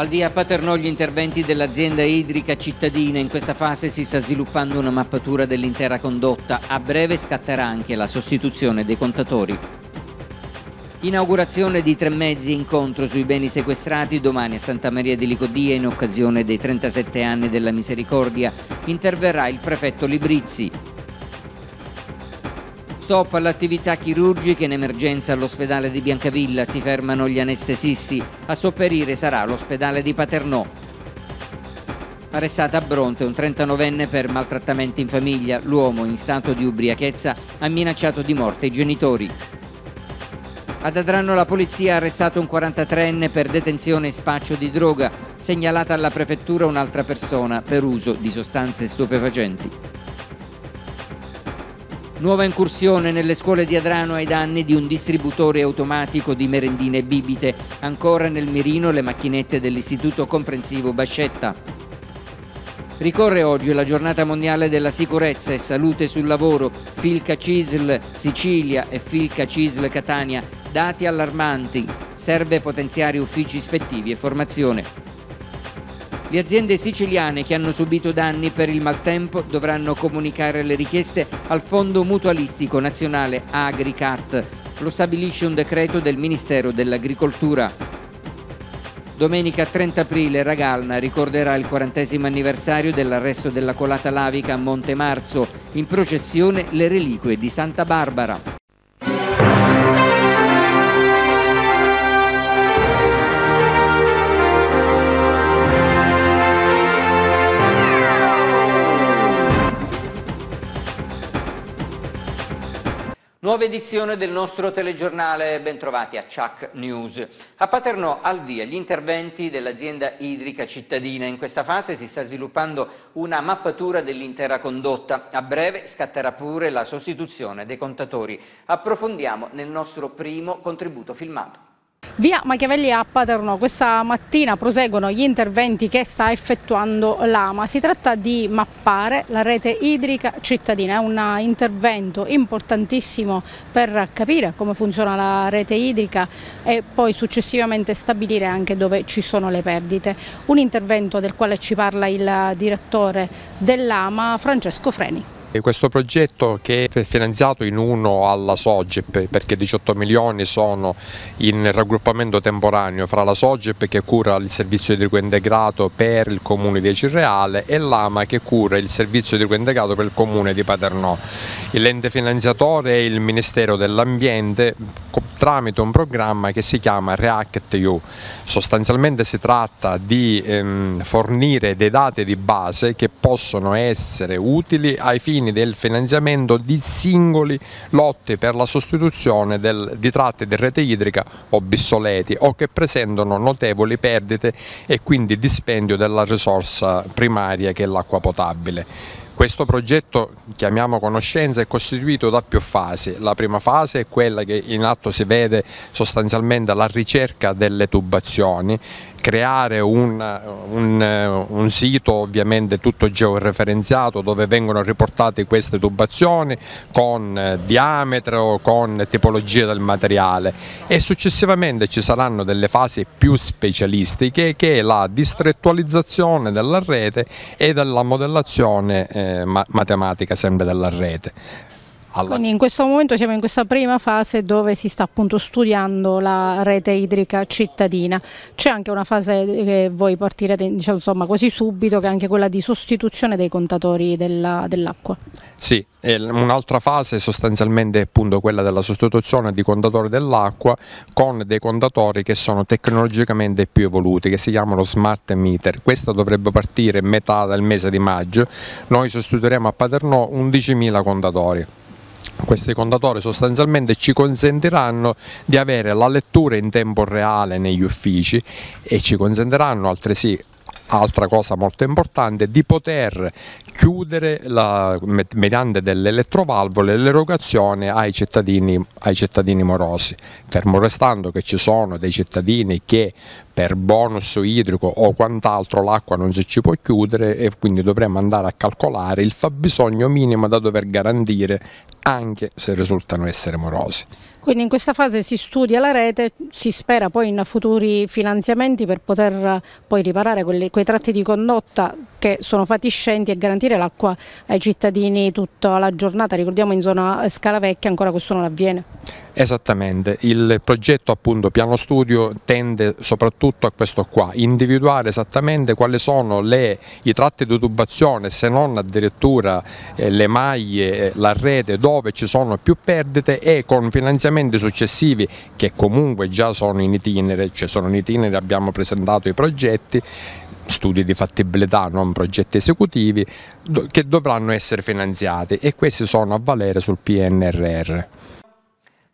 Al via Paternò gli interventi dell'azienda idrica cittadina. In questa fase si sta sviluppando una mappatura dell'intera condotta. A breve scatterà anche la sostituzione dei contatori. Inaugurazione di tre mezzi incontro sui beni sequestrati domani a Santa Maria di Licodia in occasione dei 37 anni della misericordia. Interverrà il prefetto Librizzi stop all'attività chirurgica in emergenza all'ospedale di Biancavilla, si fermano gli anestesisti, a sopperire sarà l'ospedale di Paternò. Arrestata a Bronte un 39enne per maltrattamenti in famiglia, l'uomo in stato di ubriachezza ha minacciato di morte i genitori. Ad Adrano la polizia ha arrestato un 43enne per detenzione e spaccio di droga, segnalata alla prefettura un'altra persona per uso di sostanze stupefacenti. Nuova incursione nelle scuole di Adrano ai danni di un distributore automatico di merendine e bibite. Ancora nel mirino le macchinette dell'Istituto Comprensivo Bascetta. Ricorre oggi la giornata mondiale della sicurezza e salute sul lavoro. Filca Cisl Sicilia e Filca Cisl Catania. Dati allarmanti. Serve potenziare uffici ispettivi e formazione. Le aziende siciliane che hanno subito danni per il maltempo dovranno comunicare le richieste al Fondo Mutualistico Nazionale AgriCat. Lo stabilisce un decreto del Ministero dell'Agricoltura. Domenica 30 aprile Ragalna ricorderà il 40 anniversario dell'arresto della colata lavica a Monte Marzo, in processione le reliquie di Santa Barbara. Nuova edizione del nostro telegiornale, bentrovati a Chuck News. A Paternò al via gli interventi dell'azienda idrica cittadina. In questa fase si sta sviluppando una mappatura dell'intera condotta. A breve scatterà pure la sostituzione dei contatori. Approfondiamo nel nostro primo contributo filmato. Via Machiavelli a Paternò, questa mattina proseguono gli interventi che sta effettuando l'AMA. Si tratta di mappare la rete idrica cittadina, è un intervento importantissimo per capire come funziona la rete idrica e poi successivamente stabilire anche dove ci sono le perdite. Un intervento del quale ci parla il direttore dell'AMA, Francesco Freni. E questo progetto che è finanziato in uno alla Sogep perché 18 milioni sono in raggruppamento temporaneo fra la Sogep che cura il servizio idrico integrato per il comune di Cirreale e l'AMA che cura il servizio idrico integrato per il comune di Paternò. L'ente finanziatore è il Ministero dell'Ambiente tramite un programma che si chiama REACT-EU. Sostanzialmente si tratta di ehm, fornire dei dati di base che possono essere utili ai fini fini del finanziamento di singoli lotti per la sostituzione del, di tratte di rete idrica obsoleti o che presentano notevoli perdite e quindi dispendio della risorsa primaria che è l'acqua potabile. Questo progetto, chiamiamo conoscenza, è costituito da più fasi. La prima fase è quella che in atto si vede sostanzialmente la ricerca delle tubazioni creare un, un, un, sito ovviamente tutto georeferenziato dove vengono riportate queste tubazioni con diametro, con tipologia del materiale e successivamente ci saranno delle fasi più specialistiche che è la distrettualizzazione della rete e della modellazione eh, matematica sempre della rete. Alla... Quindi in questo momento siamo in questa prima fase dove si sta appunto studiando la rete idrica cittadina. C'è anche una fase eh, che voi partirete diciamo, insomma, quasi subito che è anche quella di sostituzione dei contatori dell'acqua. Dell sì, un'altra fase sostanzialmente è appunto quella della sostituzione di contatori dell'acqua con dei contatori che sono tecnologicamente più evoluti, che si chiamano smart meter. Questa dovrebbe partire metà del mese di maggio. Noi sostituiremo a Paternò 11.000 contatori questi contatori sostanzialmente ci consentiranno di avere la lettura in tempo reale negli uffici e ci consentiranno altresì altra cosa molto importante, di poter chiudere la, mediante delle elettrovalvole l'erogazione ai cittadini, ai cittadini morosi, fermo restando che ci sono dei cittadini che per bonus idrico o quant'altro l'acqua non si ci può chiudere e quindi dovremmo andare a calcolare il fabbisogno minimo da dover garantire anche se risultano essere morosi. Quindi in questa fase si studia la rete, si spera poi in futuri finanziamenti per poter poi riparare quelli, quei tratti di condotta che sono fatiscenti e garantire l'acqua ai cittadini tutta la giornata, ricordiamo in zona Scala Vecchia ancora questo non avviene. Esattamente, il progetto appunto piano studio tende soprattutto a questo qua, individuare esattamente quali sono le, i tratti di tubazione, se non addirittura eh, le maglie, eh, la rete dove ci sono più perdite e con finanziamenti successivi che comunque già sono in itinere, cioè sono in itinere abbiamo presentato i progetti, studi di fattibilità, non progetti esecutivi, che dovranno essere finanziati e questi sono a valere sul PNRR.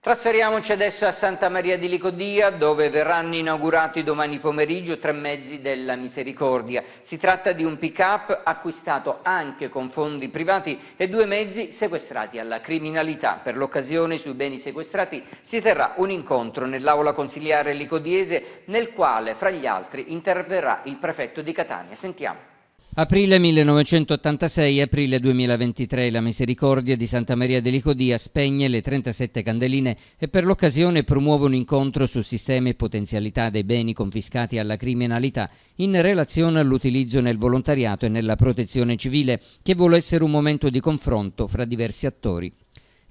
Trasferiamoci adesso a Santa Maria di Licodia, dove verranno inaugurati domani pomeriggio tre mezzi della misericordia. Si tratta di un pick-up acquistato anche con fondi privati e due mezzi sequestrati alla criminalità. Per l'occasione sui beni sequestrati si terrà un incontro nell'aula consiliare licodiese nel quale, fra gli altri, interverrà il prefetto di Catania. Sentiamo. Aprile 1986 aprile 2023 la misericordia di Santa Maria de Licodia spegne le 37 candeline e per l'occasione promuove un incontro su sistemi e potenzialità dei beni confiscati alla criminalità in relazione all'utilizzo nel volontariato e nella protezione civile che vuole essere un momento di confronto fra diversi attori.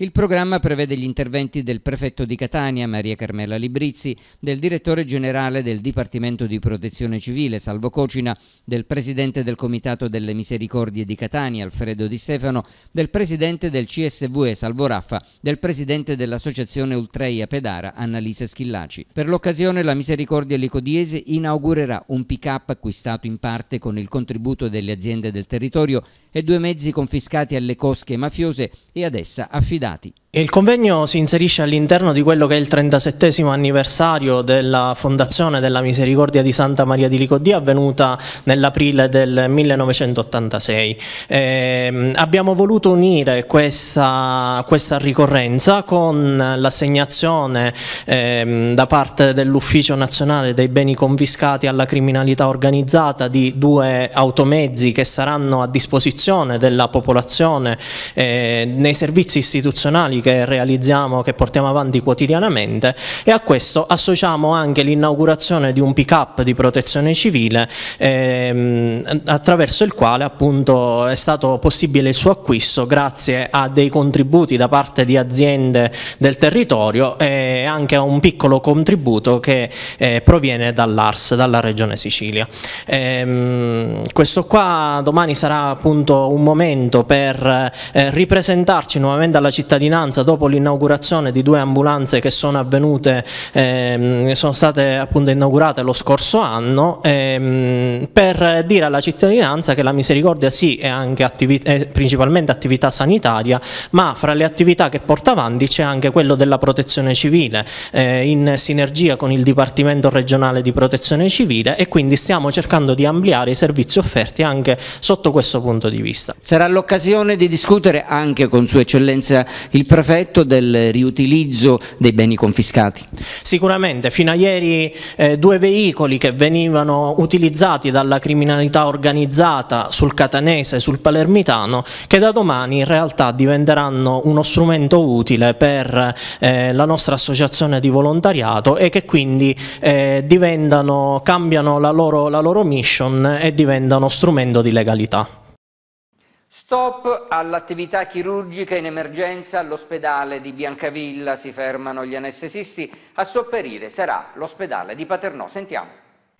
Il programma prevede gli interventi del prefetto di Catania, Maria Carmela Librizzi, del direttore generale del Dipartimento di Protezione Civile, Salvo Cocina, del presidente del Comitato delle Misericordie di Catania, Alfredo Di Stefano, del presidente del CSVE, Salvo Raffa, del presidente dell'Associazione Ultreia Pedara, Annalisa Schillaci. Per l'occasione la Misericordia Licodiese inaugurerà un pick-up acquistato in parte con il contributo delle aziende del territorio e due mezzi confiscati alle cosche mafiose e ad essa affidati. Il convegno si inserisce all'interno di quello che è il 37 anniversario della fondazione della Misericordia di Santa Maria di Licodia avvenuta nell'aprile del 1986. Eh, abbiamo voluto unire questa, questa ricorrenza con l'assegnazione eh, da parte dell'Ufficio Nazionale dei Beni Confiscati alla Criminalità Organizzata di due automezzi che saranno a disposizione della popolazione eh, nei servizi istituzionali che realizziamo, che portiamo avanti quotidianamente e a questo associamo anche l'inaugurazione di un pick up di protezione civile ehm, attraverso il quale appunto è stato possibile il suo acquisto grazie a dei contributi da parte di aziende del territorio e anche a un piccolo contributo che eh, proviene dall'ARS, dalla Regione Sicilia. Ehm, questo qua domani sarà appunto un momento per eh, ripresentarci nuovamente alla cittadinanza ambulanza dopo l'inaugurazione di due ambulanze che sono avvenute, ehm, sono state appunto inaugurate lo scorso anno ehm, per dire alla cittadinanza che la misericordia sì è, attività, è principalmente attività sanitaria ma fra le attività che porta avanti c'è anche quello della protezione civile eh, in sinergia con il Dipartimento regionale di protezione civile e quindi stiamo cercando di ampliare i servizi offerti anche sotto questo punto di vista. Sarà l'occasione di discutere anche con Sua Eccellenza il professore prefetto del riutilizzo dei beni confiscati. Sicuramente, fino a ieri eh, due veicoli che venivano utilizzati dalla criminalità organizzata sul catanese e sul palermitano che da domani in realtà diventeranno uno strumento utile per eh, la nostra associazione di volontariato e che quindi eh, cambiano la loro, la loro mission e diventano strumento di legalità. Stop all'attività chirurgica in emergenza all'ospedale di Biancavilla, si fermano gli anestesisti, a sopperire sarà l'ospedale di Paternò. Sentiamo.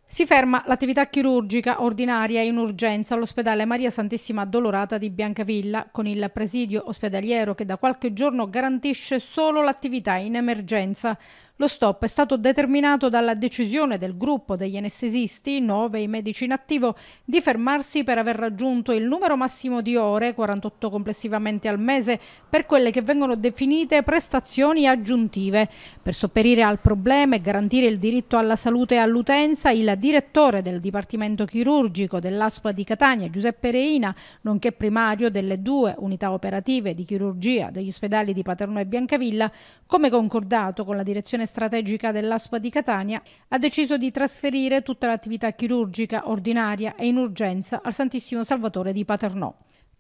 Si ferma l'attività chirurgica ordinaria in urgenza all'ospedale Maria Santissima Addolorata di Biancavilla, con il presidio ospedaliero che da qualche giorno garantisce solo l'attività in emergenza. Lo stop è stato determinato dalla decisione del gruppo degli anestesisti, 9 i medici in attivo, di fermarsi per aver raggiunto il numero massimo di ore, 48 complessivamente al mese, per quelle che vengono definite prestazioni aggiuntive. Per sopperire al problema e garantire il diritto alla salute e all'utenza, il direttore del Dipartimento Chirurgico dell'ASPA di Catania, Giuseppe Reina, nonché primario delle due unità operative di chirurgia degli ospedali di Paterno e Biancavilla, come concordato con la direzione strategica dell'ASPA di Catania, ha deciso di trasferire tutta l'attività chirurgica ordinaria e in urgenza al Santissimo Salvatore di Paternò.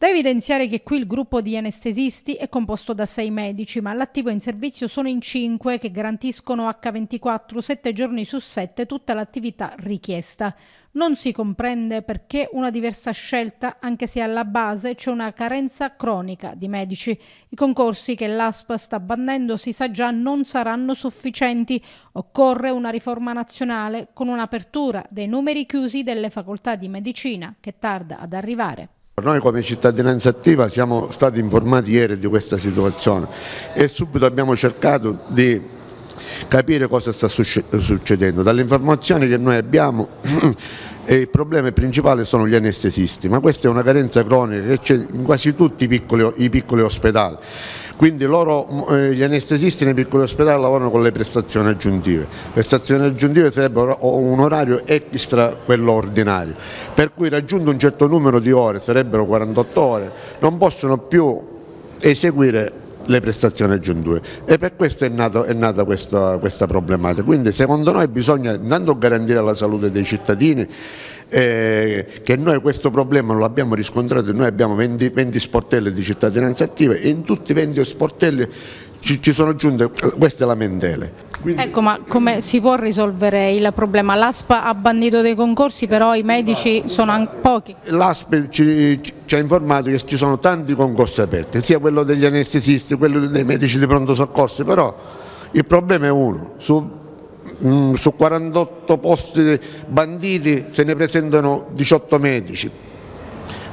Da evidenziare che qui il gruppo di anestesisti è composto da sei medici, ma all'attivo in servizio sono in cinque che garantiscono H24 sette giorni su sette tutta l'attività richiesta. Non si comprende perché una diversa scelta, anche se alla base c'è una carenza cronica di medici. I concorsi che l'ASP sta bandendo si sa già non saranno sufficienti. Occorre una riforma nazionale con un'apertura dei numeri chiusi delle facoltà di medicina che tarda ad arrivare. Noi come cittadinanza attiva siamo stati informati ieri di questa situazione e subito abbiamo cercato di capire cosa sta succedendo. Dalle informazioni che noi abbiamo e il problema principale sono gli anestesisti, ma questa è una carenza cronica che c'è in quasi tutti i piccoli, i piccoli ospedali, quindi loro, mm, eh, gli anestesisti nei piccoli ospedali lavorano con le prestazioni aggiuntive, prestazioni aggiuntive sarebbero un orario extra quello ordinario, per cui raggiunto un certo numero di ore, sarebbero 48 ore, non possono più eseguire le prestazioni aggiuntive e per questo è, nato, è nata questa, questa, problematica. Quindi secondo noi bisogna intanto garantire la salute dei cittadini, eh, che noi questo problema lo abbiamo riscontrato, noi abbiamo 20, 20 sportelli di cittadinanza attiva e in tutti i 20 sportelli ci, ci sono giunte eh, queste lamentele. Quindi... Ecco, ma come si può risolvere il problema? L'ASPA ha bandito dei concorsi, però i medici sono pochi. L'ASPA ci, ci, ha informato che ci sono tanti concorsi aperti, sia quello degli anestesisti, quello dei medici di pronto soccorso, però il problema è uno, su, mh, mm, su 48 posti banditi se ne presentano 18 medici,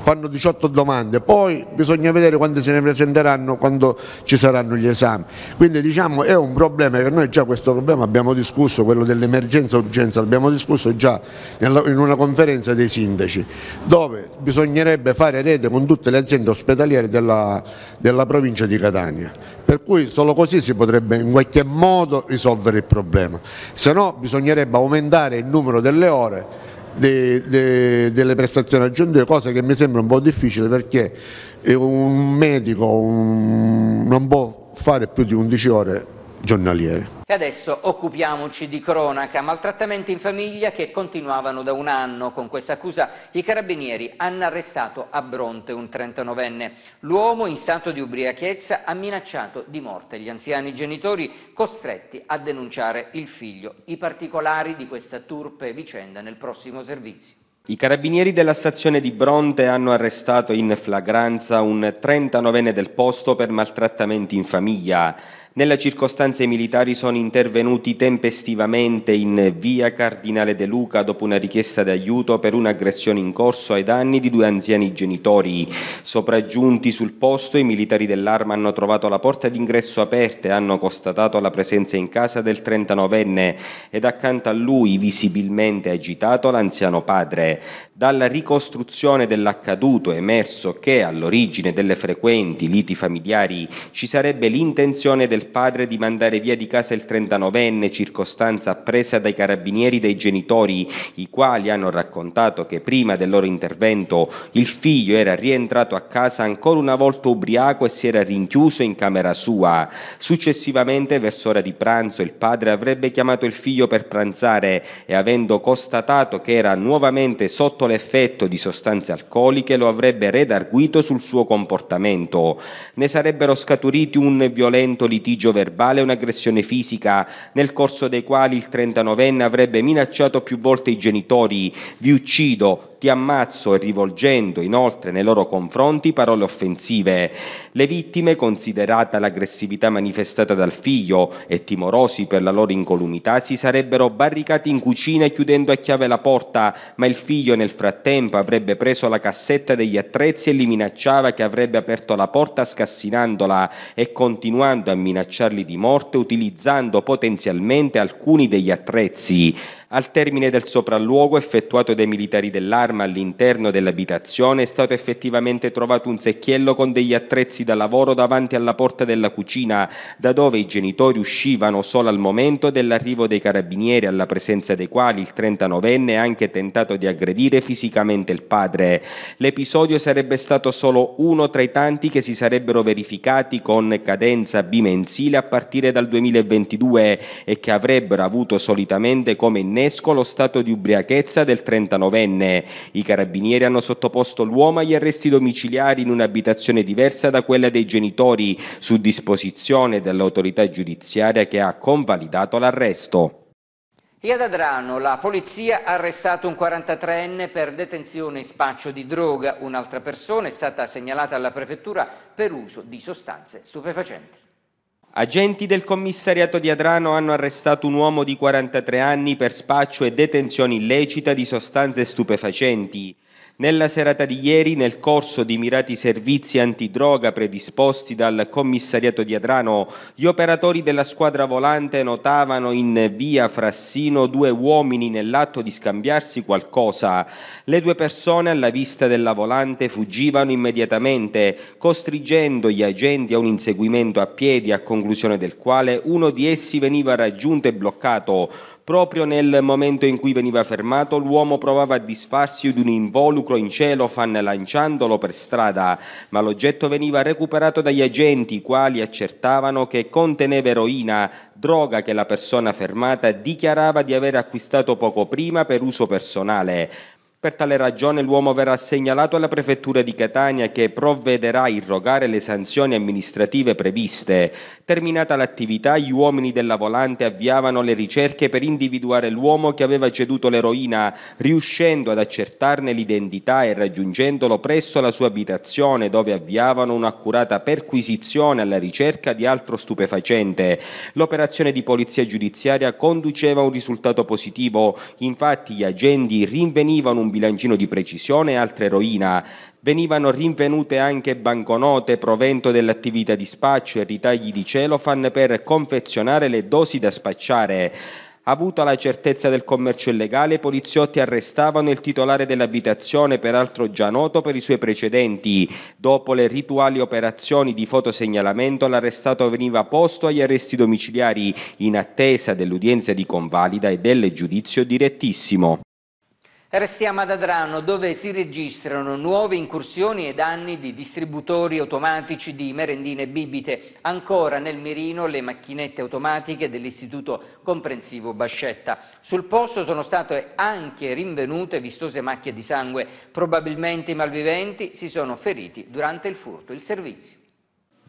fanno 18 domande, poi bisogna vedere quante se ne presenteranno quando ci saranno gli esami. Quindi diciamo è un problema che noi già questo problema abbiamo discusso, quello dell'emergenza urgenza, l'abbiamo discusso già in una conferenza dei sindaci, dove bisognerebbe fare rete con tutte le aziende ospedaliere della, della provincia di Catania. Per cui solo così si potrebbe in qualche modo risolvere il problema, se no bisognerebbe aumentare il numero delle ore de, de, delle prestazioni aggiuntive, cosa che mi sembra un po' difficile perché eh, un medico un, non può fare più di 11 ore giornaliere. E adesso occupiamoci di cronaca, maltrattamenti in famiglia che continuavano da un anno. Con questa accusa i carabinieri hanno arrestato a Bronte un 39enne. L'uomo in stato di ubriachezza ha minacciato di morte gli anziani genitori costretti a denunciare il figlio. I particolari di questa turpe vicenda nel prossimo servizio. I carabinieri della stazione di Bronte hanno arrestato in flagranza un 39enne del posto per maltrattamenti in famiglia. Nelle circostanze i militari sono intervenuti tempestivamente in via Cardinale De Luca dopo una richiesta di aiuto per un'aggressione in corso ai danni di due anziani genitori. Sopraggiunti sul posto, i militari dell'arma hanno trovato la porta d'ingresso aperta e hanno constatato la presenza in casa del 39enne ed accanto a lui, visibilmente agitato, l'anziano padre. Dalla ricostruzione dell'accaduto è emerso che all'origine delle frequenti liti familiari ci sarebbe l'intenzione del padre di mandare via di casa il 39enne, circostanza appresa dai carabinieri dei genitori, i quali hanno raccontato che prima del loro intervento il figlio era rientrato a casa ancora una volta ubriaco e si era rinchiuso in camera sua. Successivamente, verso ora di pranzo, il padre avrebbe chiamato il figlio per pranzare e avendo constatato che era nuovamente sotto notevole effetto di sostanze alcoliche lo avrebbe redarguito sul suo comportamento. Ne sarebbero scaturiti un violento litigio verbale e un'aggressione fisica, nel corso dei quali il 39enne avrebbe minacciato più volte i genitori, vi uccido, ti ammazzo, rivolgendo inoltre nei loro confronti parole offensive. Le vittime, considerata l'aggressività manifestata dal figlio e timorosi per la loro incolumità, si sarebbero barricati in cucina chiudendo a chiave la porta, ma il figlio nel frattempo avrebbe preso la cassetta degli attrezzi e li minacciava che avrebbe aperto la porta scassinandola e continuando a minacciarli di morte utilizzando potenzialmente alcuni degli attrezzi. Al termine del sopralluogo effettuato dai militari dell'arma all'interno dell'abitazione è stato effettivamente trovato un secchiello con degli attrezzi da lavoro davanti alla porta della cucina, da dove i genitori uscivano solo al momento dell'arrivo dei carabinieri, alla presenza dei quali il 39enne ha anche tentato di aggredire fisicamente il padre. L'episodio sarebbe stato solo uno tra i tanti che si sarebbero verificati con cadenza bimensile a partire dal 2022 e che avrebbero avuto solitamente come innesco lo stato di ubriachezza del 39enne. I carabinieri hanno sottoposto l'uomo agli arresti domiciliari in un'abitazione diversa da quella dei genitori, su disposizione dell'autorità giudiziaria che ha convalidato l'arresto. E ad Adrano la polizia ha arrestato un 43enne per detenzione e spaccio di droga. Un'altra persona è stata segnalata alla prefettura per uso di sostanze stupefacenti. Agenti del commissariato di Adrano hanno arrestato un uomo di 43 anni per spaccio e detenzione illecita di sostanze stupefacenti. Nella serata di ieri, nel corso di mirati servizi antidroga predisposti dal commissariato di Adrano, gli operatori della squadra volante notavano in via Frassino due uomini nell'atto di scambiarsi qualcosa. Le due persone alla vista della volante fuggivano immediatamente, costringendo gli agenti a un inseguimento a piedi a conclusione del quale uno di essi veniva raggiunto e bloccato. Proprio nel momento in cui veniva fermato, l'uomo provava a disfarsi di un involucro in cielo celofan lanciandolo per strada, ma l'oggetto veniva recuperato dagli agenti, i quali accertavano che conteneva eroina, droga che la persona fermata dichiarava di aver acquistato poco prima per uso personale. Per tale ragione l'uomo verrà segnalato alla prefettura di Catania che provvederà a irrogare le sanzioni amministrative previste. Terminata l'attività, gli uomini della volante avviavano le ricerche per individuare l'uomo che aveva ceduto l'eroina, riuscendo ad accertarne l'identità e raggiungendolo presso la sua abitazione dove avviavano un'accurata perquisizione alla ricerca di altro stupefacente. L'operazione di polizia giudiziaria conduceva a un risultato positivo, infatti gli agenti rinvenivano un bilancino di precisione e altra eroina. Venivano rinvenute anche banconote, provento dell'attività di spaccio e ritagli di celofan per confezionare le dosi da spacciare. Avuta la certezza del commercio illegale, i poliziotti arrestavano il titolare dell'abitazione, peraltro già noto per i suoi precedenti. Dopo le rituali operazioni di fotosegnalamento, l'arrestato veniva posto agli arresti domiciliari in attesa dell'udienza di convalida e del giudizio direttissimo. Restiamo ad Adrano dove si registrano nuove incursioni e danni di distributori automatici di merendine e bibite. Ancora nel mirino le macchinette automatiche dell'Istituto Comprensivo Bascetta. Sul posto sono state anche rinvenute vistose macchie di sangue. Probabilmente i malviventi si sono feriti durante il furto. Il servizio.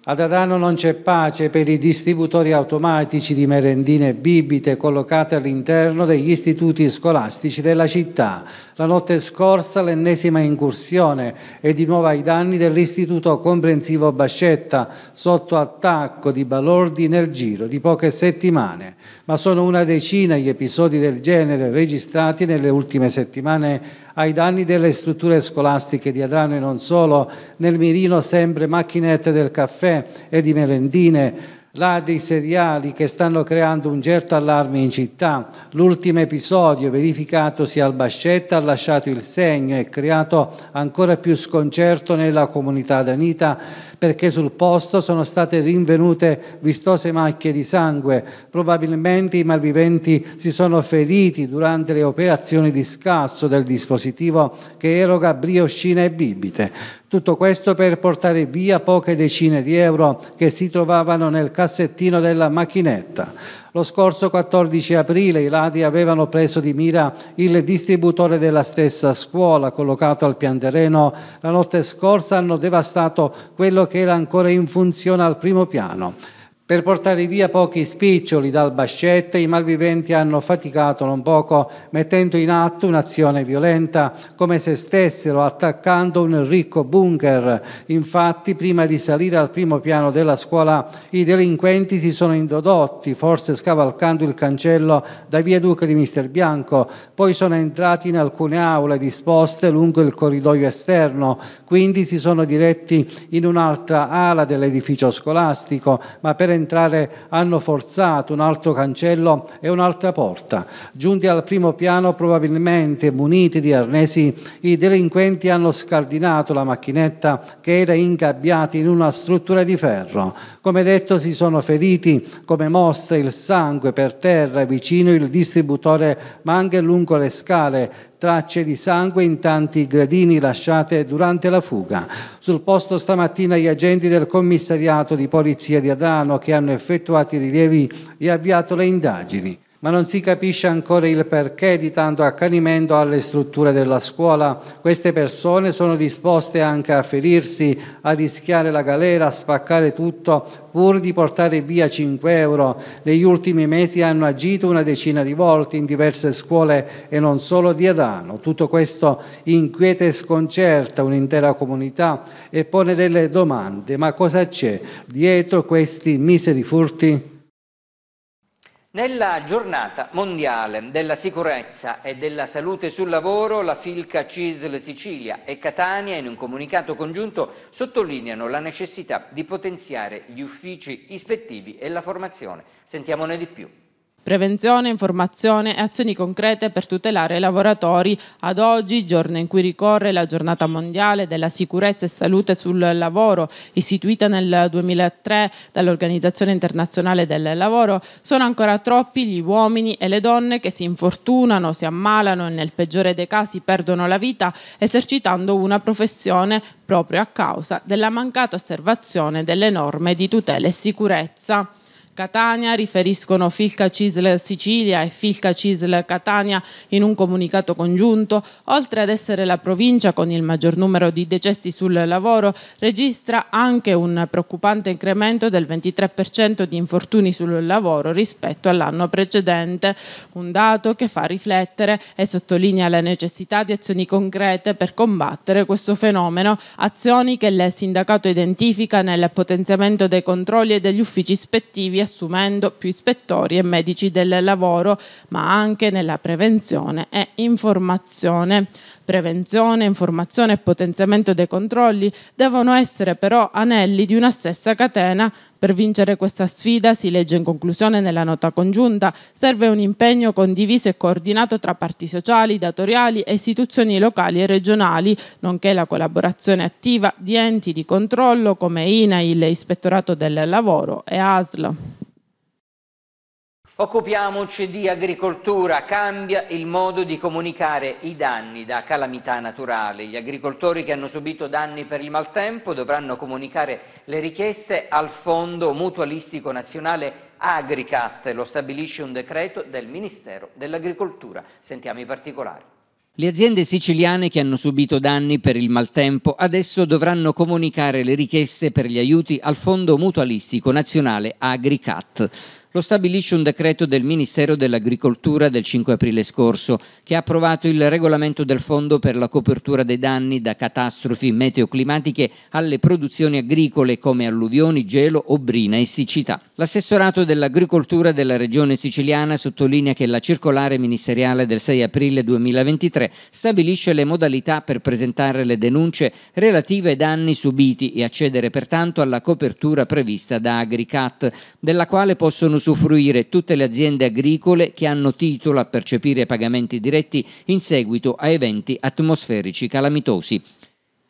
Ad Adano non c'è pace per i distributori automatici di merendine e bibite collocate all'interno degli istituti scolastici della città. La notte scorsa l'ennesima incursione è di nuovo ai danni dell'istituto comprensivo Bascetta, sotto attacco di balordi nel giro di poche settimane. Ma sono una decina gli episodi del genere registrati nelle ultime settimane ai danni delle strutture scolastiche di Adrano e non solo, nel mirino sempre macchinette del caffè caffè cioè, e di merendine, ladri seriali che stanno creando un certo allarme in città. L'ultimo episodio verificatosi al Bascetta ha lasciato il segno e creato ancora più sconcerto nella comunità danita perché sul posto sono state rinvenute vistose macchie di sangue. Probabilmente i malviventi si sono feriti durante le operazioni di scasso del dispositivo che eroga brioscine e bibite. Tutto questo per portare via poche decine di euro che si trovavano nel cassettino della macchinetta. Lo scorso 14 aprile i ladri avevano preso di mira il distributore della stessa scuola collocato al pian terreno. La notte scorsa hanno devastato quello che era ancora in funzione al primo piano. Per portare via pochi spiccioli dal bascette, i malviventi hanno faticato non poco, mettendo in atto un'azione violenta, come se stessero attaccando un ricco bunker. Infatti, prima di salire al primo piano della scuola, i delinquenti si sono introdotti, forse scavalcando il cancello da via Duca di Mister Bianco. Poi sono entrati in alcune aule disposte lungo il corridoio esterno, quindi si sono diretti in un'altra ala dell'edificio scolastico, ma per entrare entrare hanno forzato un altro cancello e un'altra porta. Giunti al primo piano, probabilmente muniti di arnesi, i delinquenti hanno scardinato la macchinetta che era ingabbiata in una struttura di ferro. Come detto, si sono feriti, come mostra il sangue per terra vicino il distributore, ma anche lungo le scale tracce di sangue in tanti gradini lasciate durante la fuga. Sul posto stamattina gli agenti del commissariato di polizia di Adrano che hanno effettuato i rilievi e avviato le indagini ma non si capisce ancora il perché di tanto accanimento alle strutture della scuola. Queste persone sono disposte anche a ferirsi, a rischiare la galera, a spaccare tutto pur di portare via 5 euro. Negli ultimi mesi hanno agito una decina di volte in diverse scuole e non solo di Adano. Tutto questo inquieta e sconcerta un'intera comunità e pone delle domande. Ma cosa c'è dietro questi miseri furti? Nella giornata mondiale della sicurezza e della salute sul lavoro, la Filca Cisl Sicilia e Catania, in un comunicato congiunto, sottolineano la necessità di potenziare gli uffici ispettivi e la formazione. Sentiamone di più. Prevenzione, informazione e azioni concrete per tutelare i lavoratori ad oggi, giorno in cui ricorre la giornata mondiale della sicurezza e salute sul lavoro, istituita nel 2003 dall'Organizzazione internazionale del lavoro, sono ancora troppi gli uomini e le donne che si infortunano, si ammalano e nel peggiore dei casi perdono la vita esercitando una professione proprio a causa della mancata osservazione delle norme di tutela e sicurezza. Catania riferiscono Filca Cisl Sicilia e Filca Cisl Catania in un comunicato congiunto, oltre ad essere la provincia con il maggior numero di decessi sul lavoro, registra anche un preoccupante incremento del 23% di infortuni sul lavoro rispetto all'anno precedente, un dato che fa riflettere e sottolinea la necessità di azioni concrete per combattere questo fenomeno, azioni che il sindacato identifica nel potenziamento dei controlli e degli uffici ispettivi assumendo più ispettori e medici del lavoro, ma anche nella prevenzione e informazione. Prevenzione, informazione e potenziamento dei controlli devono essere però anelli di una stessa catena per vincere questa sfida, si legge in conclusione nella nota congiunta, serve un impegno condiviso e coordinato tra parti sociali, datoriali e istituzioni locali e regionali, nonché la collaborazione attiva di enti di controllo come INAIL, Ispettorato del Lavoro e ASL. Occupiamoci di agricoltura, cambia il modo di comunicare i danni da calamità naturali. Gli agricoltori che hanno subito danni per il maltempo dovranno comunicare le richieste al Fondo Mutualistico Nazionale Agricat, lo stabilisce un decreto del Ministero dell'Agricoltura. Sentiamo i particolari. Le aziende siciliane che hanno subito danni per il maltempo adesso dovranno comunicare le richieste per gli aiuti al Fondo Mutualistico Nazionale Agricat lo stabilisce un decreto del Ministero dell'Agricoltura del 5 aprile scorso, che ha approvato il regolamento del Fondo per la copertura dei danni da catastrofi meteoclimatiche alle produzioni agricole come alluvioni, gelo, obbrina e siccità. L'assessorato dell'Agricoltura della Regione siciliana sottolinea che la circolare ministeriale del 6 aprile 2023 stabilisce le modalità per presentare le denunce relative ai danni subiti e accedere pertanto alla copertura prevista da AgriCat, della quale possono usufruire tutte le aziende agricole che hanno titolo a percepire pagamenti diretti in seguito a eventi atmosferici calamitosi.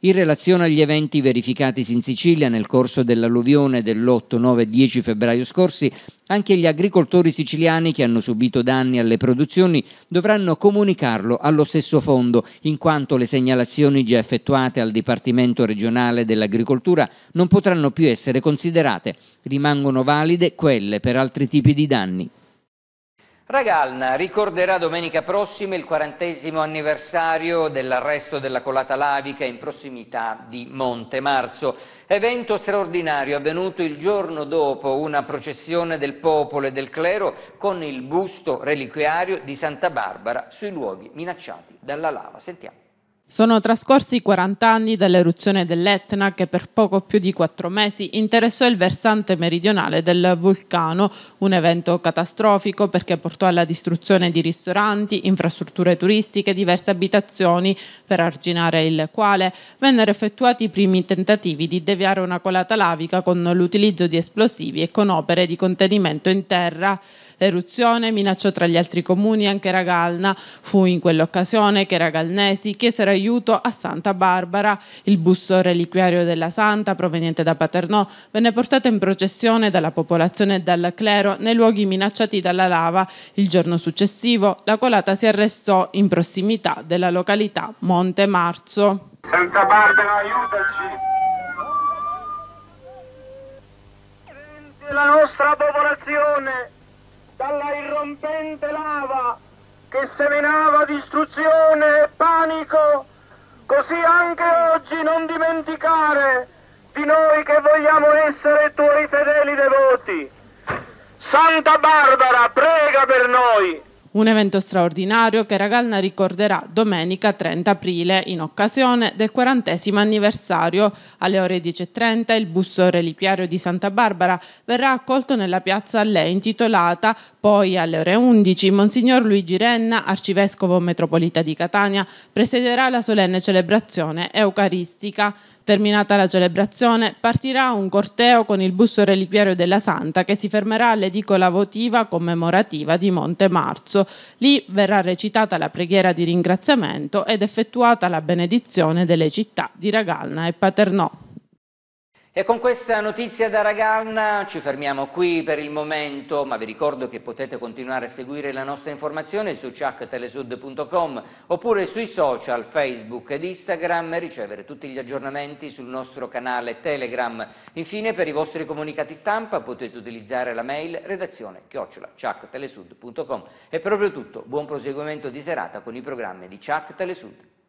In relazione agli eventi verificatisi in Sicilia nel corso dell'alluvione dell'8, 9 e 10 febbraio scorsi, anche gli agricoltori siciliani che hanno subito danni alle produzioni dovranno comunicarlo allo stesso fondo, in quanto le segnalazioni già effettuate al Dipartimento regionale dell'agricoltura non potranno più essere considerate. Rimangono valide quelle per altri tipi di danni. Ragalna ricorderà domenica prossima il quarantesimo anniversario dell'arresto della colata lavica in prossimità di Monte Marzo. Evento straordinario avvenuto il giorno dopo una processione del popolo e del clero con il busto reliquiario di Santa Barbara sui luoghi minacciati dalla lava. Sentiamo. Sono trascorsi 40 anni dall'eruzione dell'Etna che per poco più di 4 mesi interessò il versante meridionale del vulcano, un evento catastrofico perché portò alla distruzione di ristoranti, infrastrutture turistiche, e diverse abitazioni, per arginare il quale vennero effettuati i primi tentativi di deviare una colata lavica con l'utilizzo di esplosivi e con opere di contenimento in terra. L'eruzione minacciò tra gli altri comuni anche Ragalna. Fu in quell'occasione che Ragalnesi chiesero aiuto a Santa Barbara. Il busto reliquiario della Santa, proveniente da Paternò, venne portato in processione dalla popolazione e dal clero nei luoghi minacciati dalla lava. Il giorno successivo la colata si arrestò in prossimità della località Monte Marzo. Santa Barbara aiutaci! La nostra popolazione scompente lava che seminava distruzione e panico, così anche oggi non dimenticare di noi che vogliamo essere tuoi fedeli devoti. Santa Barbara, prega per noi. Un evento straordinario che Ragalna ricorderà domenica 30 aprile in occasione del 40 anniversario. Alle ore 10.30 il busto reliquiario di Santa Barbara verrà accolto nella piazza a lei intitolata, poi alle ore 11 Monsignor Luigi Renna, arcivescovo metropolita di Catania, presiderà la solenne celebrazione eucaristica. Terminata la celebrazione, partirà un corteo con il busto reliquiario della Santa che si fermerà all'edicola votiva commemorativa di Monte Marzo. Lì verrà recitata la preghiera di ringraziamento ed effettuata la benedizione delle città di Ragalna e Paternò. E con questa notizia da Raganna ci fermiamo qui per il momento, ma vi ricordo che potete continuare a seguire la nostra informazione su ciactelesud.com oppure sui social Facebook ed Instagram e ricevere tutti gli aggiornamenti sul nostro canale Telegram. Infine per i vostri comunicati stampa potete utilizzare la mail redazione chiocciola ciactelesud.com. È proprio tutto, buon proseguimento di serata con i programmi di Ciac Telesud.